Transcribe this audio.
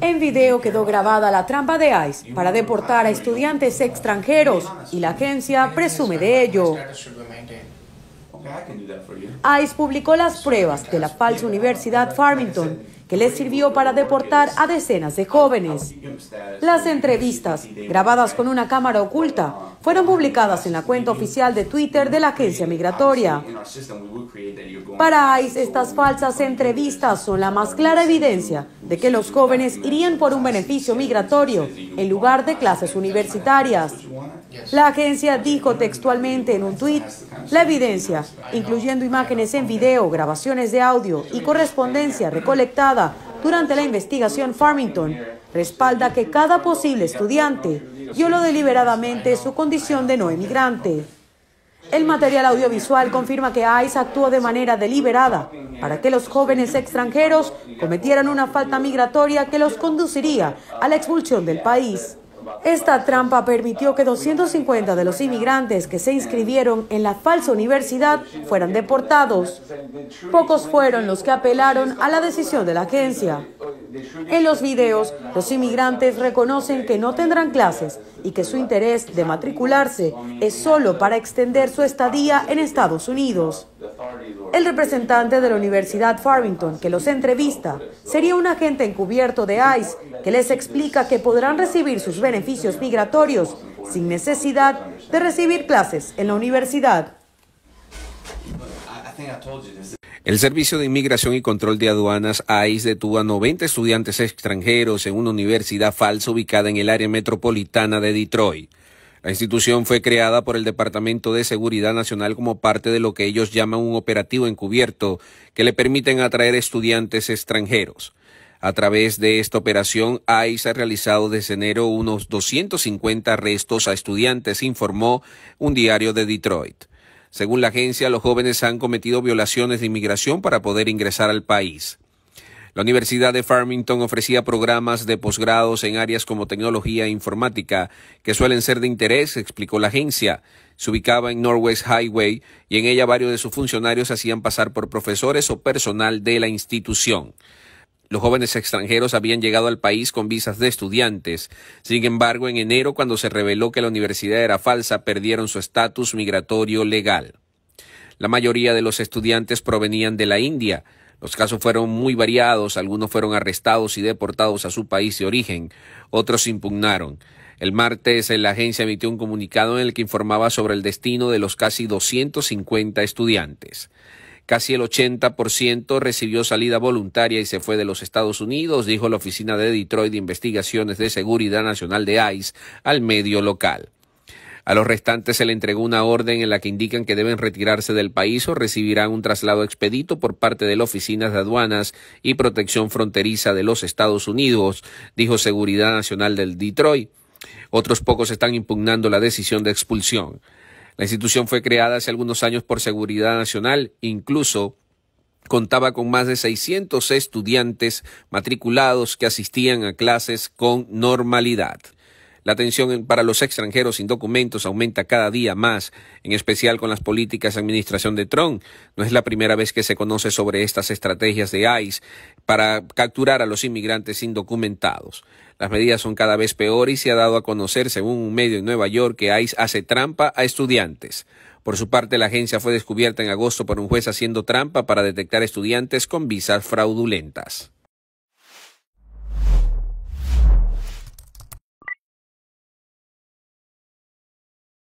En video quedó grabada la trampa de ICE para deportar a estudiantes extranjeros y la agencia presume de ello. ICE publicó las pruebas de la falsa Universidad Farmington, que les sirvió para deportar a decenas de jóvenes. Las entrevistas, grabadas con una cámara oculta, fueron publicadas en la cuenta oficial de Twitter de la agencia migratoria. Para ICE, estas falsas entrevistas son la más clara evidencia de que los jóvenes irían por un beneficio migratorio en lugar de clases universitarias. La agencia dijo textualmente en un tuit, la evidencia, incluyendo imágenes en video, grabaciones de audio y correspondencia recolectada durante la investigación Farmington, respalda que cada posible estudiante violó deliberadamente su condición de no emigrante. El material audiovisual confirma que ICE actuó de manera deliberada para que los jóvenes extranjeros cometieran una falta migratoria que los conduciría a la expulsión del país. Esta trampa permitió que 250 de los inmigrantes que se inscribieron en la falsa universidad fueran deportados. Pocos fueron los que apelaron a la decisión de la agencia. En los videos, los inmigrantes reconocen que no tendrán clases y que su interés de matricularse es solo para extender su estadía en Estados Unidos. El representante de la Universidad Farmington que los entrevista sería un agente encubierto de ICE que les explica que podrán recibir sus beneficios migratorios sin necesidad de recibir clases en la universidad. El Servicio de Inmigración y Control de Aduanas, ICE, detuvo a 90 estudiantes extranjeros en una universidad falsa ubicada en el área metropolitana de Detroit. La institución fue creada por el Departamento de Seguridad Nacional como parte de lo que ellos llaman un operativo encubierto que le permiten atraer estudiantes extranjeros. A través de esta operación, ICE ha realizado desde enero unos 250 arrestos a estudiantes, informó un diario de Detroit. Según la agencia, los jóvenes han cometido violaciones de inmigración para poder ingresar al país. La Universidad de Farmington ofrecía programas de posgrados en áreas como tecnología e informática, que suelen ser de interés, explicó la agencia. Se ubicaba en Norwest Highway y en ella varios de sus funcionarios hacían pasar por profesores o personal de la institución. Los jóvenes extranjeros habían llegado al país con visas de estudiantes. Sin embargo, en enero, cuando se reveló que la universidad era falsa, perdieron su estatus migratorio legal. La mayoría de los estudiantes provenían de la India. Los casos fueron muy variados, algunos fueron arrestados y deportados a su país de origen, otros impugnaron. El martes eh, la agencia emitió un comunicado en el que informaba sobre el destino de los casi 250 estudiantes. Casi el 80% recibió salida voluntaria y se fue de los Estados Unidos, dijo la Oficina de Detroit de Investigaciones de Seguridad Nacional de ICE al medio local. A los restantes se le entregó una orden en la que indican que deben retirarse del país o recibirán un traslado expedito por parte de la Oficina de Aduanas y Protección Fronteriza de los Estados Unidos, dijo Seguridad Nacional del Detroit. Otros pocos están impugnando la decisión de expulsión. La institución fue creada hace algunos años por Seguridad Nacional, incluso contaba con más de 600 estudiantes matriculados que asistían a clases con normalidad. La atención para los extranjeros sin documentos aumenta cada día más, en especial con las políticas de administración de Trump. No es la primera vez que se conoce sobre estas estrategias de ICE para capturar a los inmigrantes indocumentados. Las medidas son cada vez peores y se ha dado a conocer, según un medio en Nueva York, que ICE hace trampa a estudiantes. Por su parte, la agencia fue descubierta en agosto por un juez haciendo trampa para detectar estudiantes con visas fraudulentas.